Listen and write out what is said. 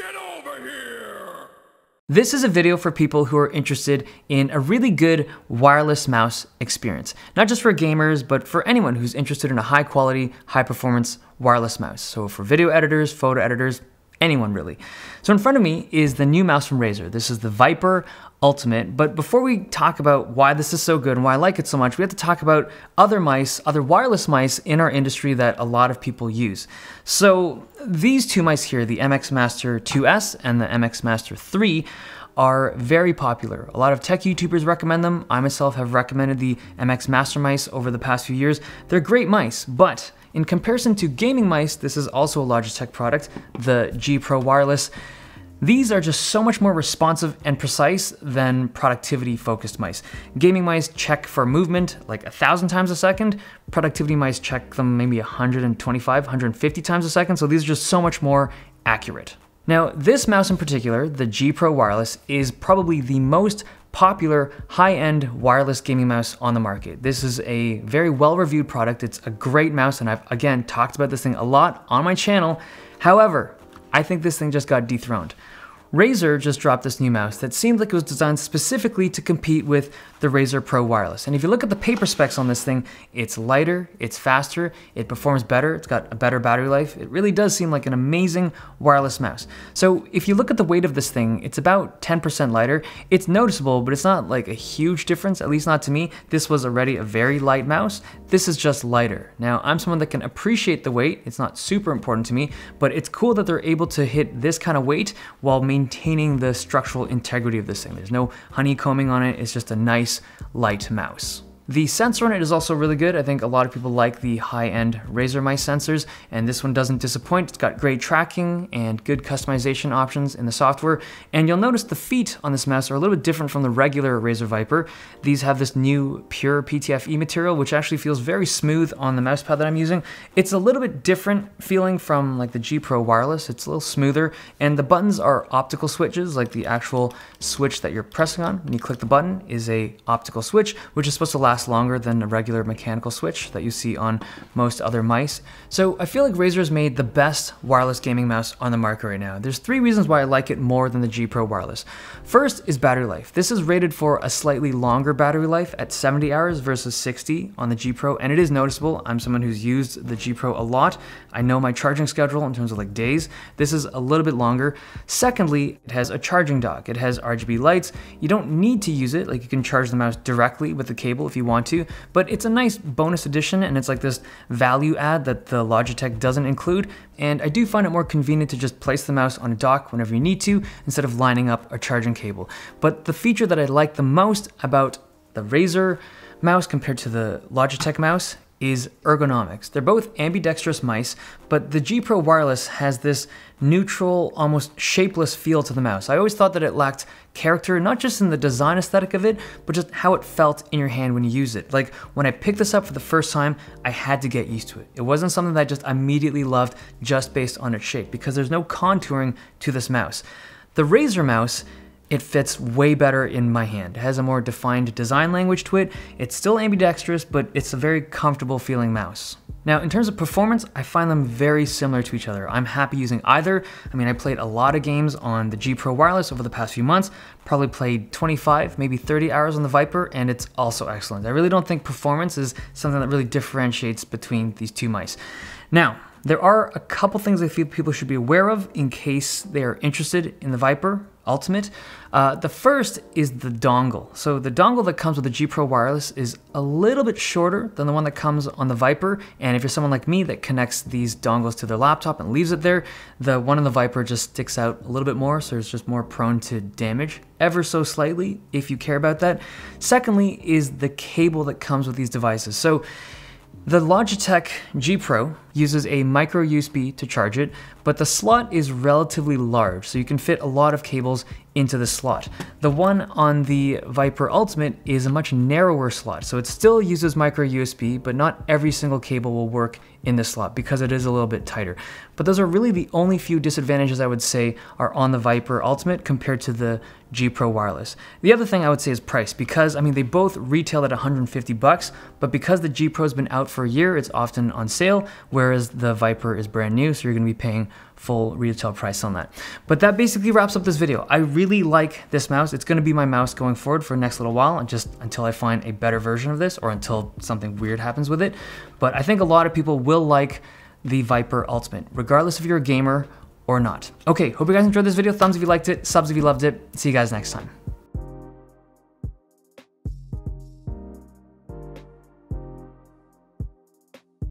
Get over here! This is a video for people who are interested in a really good wireless mouse experience. Not just for gamers, but for anyone who's interested in a high quality, high performance wireless mouse. So for video editors, photo editors, anyone really. So in front of me is the new mouse from Razer. This is the Viper Ultimate. But before we talk about why this is so good and why I like it so much, we have to talk about other mice, other wireless mice in our industry that a lot of people use. So these two mice here, the MX Master 2S and the MX Master 3, are very popular. A lot of tech YouTubers recommend them. I myself have recommended the MX Master mice over the past few years. They're great mice, but in comparison to gaming mice, this is also a Logitech product, the G Pro Wireless. These are just so much more responsive and precise than productivity focused mice. Gaming mice check for movement like a thousand times a second. Productivity mice check them maybe 125, 150 times a second. So these are just so much more accurate. Now, this mouse in particular, the G Pro Wireless, is probably the most popular high-end wireless gaming mouse on the market. This is a very well-reviewed product. It's a great mouse, and I've, again, talked about this thing a lot on my channel. However, I think this thing just got dethroned. Razer just dropped this new mouse that seemed like it was designed specifically to compete with the Razer Pro Wireless. And if you look at the paper specs on this thing, it's lighter, it's faster, it performs better, it's got a better battery life. It really does seem like an amazing wireless mouse. So if you look at the weight of this thing, it's about 10% lighter. It's noticeable, but it's not like a huge difference, at least not to me. This was already a very light mouse. This is just lighter. Now, I'm someone that can appreciate the weight. It's not super important to me, but it's cool that they're able to hit this kind of weight while maintaining maintaining the structural integrity of this thing. There's no honeycombing on it, it's just a nice light mouse. The sensor on it is also really good. I think a lot of people like the high-end Razer mice sensors, and this one doesn't disappoint. It's got great tracking and good customization options in the software, and you'll notice the feet on this mouse are a little bit different from the regular Razer Viper. These have this new pure PTFE material, which actually feels very smooth on the mousepad that I'm using. It's a little bit different feeling from like the G Pro Wireless. It's a little smoother, and the buttons are optical switches, like the actual switch that you're pressing on when you click the button is a optical switch, which is supposed to last longer than a regular mechanical switch that you see on most other mice. So I feel like has made the best wireless gaming mouse on the market right now. There's three reasons why I like it more than the G Pro Wireless. First is battery life. This is rated for a slightly longer battery life at 70 hours versus 60 on the G Pro, and it is noticeable. I'm someone who's used the G Pro a lot. I know my charging schedule in terms of like days. This is a little bit longer. Secondly, it has a charging dock. It has RGB lights. You don't need to use it. Like you can charge the mouse directly with the cable if you want want to, but it's a nice bonus addition and it's like this value add that the Logitech doesn't include, and I do find it more convenient to just place the mouse on a dock whenever you need to instead of lining up a charging cable. But the feature that I like the most about the Razer mouse compared to the Logitech mouse is ergonomics. They're both ambidextrous mice, but the G Pro Wireless has this neutral, almost shapeless feel to the mouse. I always thought that it lacked character, not just in the design aesthetic of it, but just how it felt in your hand when you use it. Like when I picked this up for the first time, I had to get used to it. It wasn't something that I just immediately loved just based on its shape because there's no contouring to this mouse. The Razer mouse it fits way better in my hand. It has a more defined design language to it. It's still ambidextrous, but it's a very comfortable feeling mouse. Now, in terms of performance, I find them very similar to each other. I'm happy using either. I mean, I played a lot of games on the G Pro Wireless over the past few months, probably played 25, maybe 30 hours on the Viper, and it's also excellent. I really don't think performance is something that really differentiates between these two mice. Now, there are a couple things I feel people should be aware of in case they are interested in the Viper Ultimate. Uh, the first is the dongle. So the dongle that comes with the G Pro Wireless is a little bit shorter than the one that comes on the Viper. And if you're someone like me that connects these dongles to their laptop and leaves it there, the one on the Viper just sticks out a little bit more, so it's just more prone to damage, ever so slightly, if you care about that. Secondly is the cable that comes with these devices. So the Logitech G Pro uses a micro USB to charge it, but the slot is relatively large, so you can fit a lot of cables into the slot. The one on the Viper Ultimate is a much narrower slot, so it still uses micro USB, but not every single cable will work in this slot because it is a little bit tighter. But those are really the only few disadvantages I would say are on the Viper Ultimate compared to the G Pro Wireless. The other thing I would say is price, because I mean they both retail at 150 bucks, but because the G Pro has been out for a year, it's often on sale, whereas the Viper is brand new, so you're gonna be paying full retail price on that. But that basically wraps up this video. I really like this mouse. It's gonna be my mouse going forward for the next little while, and just until I find a better version of this or until something weird happens with it. But I think a lot of people will like the Viper Ultimate, regardless if you're a gamer or not. Okay, hope you guys enjoyed this video. Thumbs if you liked it, subs if you loved it. See you guys next time.